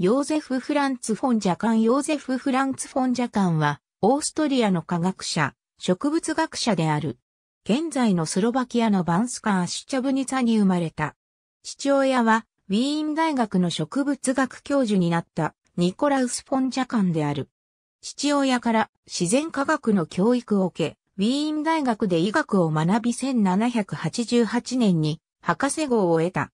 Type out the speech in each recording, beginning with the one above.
ヨーゼフ・フランツ・フォン・ジャカンヨーゼフ・フランツ・フォン・ジャカンは、オーストリアの科学者、植物学者である。現在のスロバキアのバンスカー・シュチャブニツァに生まれた。父親は、ウィーン大学の植物学教授になったニコラウス・フォン・ジャカンである。父親から自然科学の教育を受け、ウィーン大学で医学を学び1788年に博士号を得た。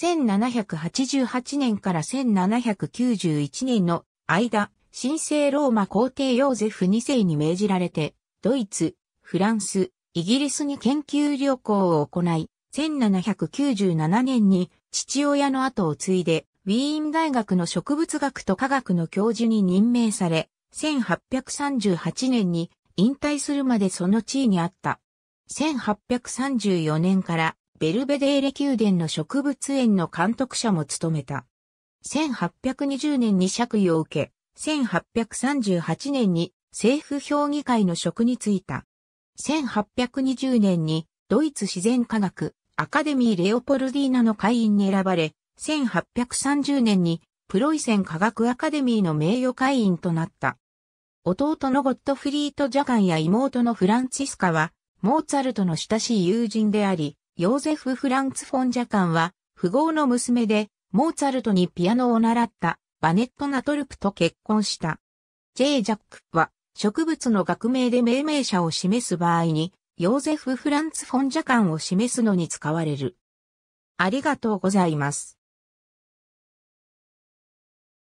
1788年から1791年の間、神聖ローマ皇帝ヨーゼフ2世に命じられて、ドイツ、フランス、イギリスに研究旅行を行い、1797年に父親の後を継いで、ウィーン大学の植物学と科学の教授に任命され、1838年に引退するまでその地位にあった。1834年からベルベデーレ宮殿の植物園の監督者も務めた。1820年に爵位を受け、1838年に政府評議会の職に就いた。1820年にドイツ自然科学アカデミーレオポルディーナの会員に選ばれ、1830年にプロイセン科学アカデミーの名誉会員となった。弟のゴッドフリート・ジャガンや妹のフランチスカは、モーツァルトの親しい友人であり、ヨーゼフ・フランツ・フォン・ジャカンは、富豪の娘で、モーツァルトにピアノを習った、バネット・ナトルプと結婚した。J・ ジャックは、植物の学名で命名者を示す場合に、ヨーゼフ・フランツ・フォン・ジャカンを示すのに使われる。ありがとうございます。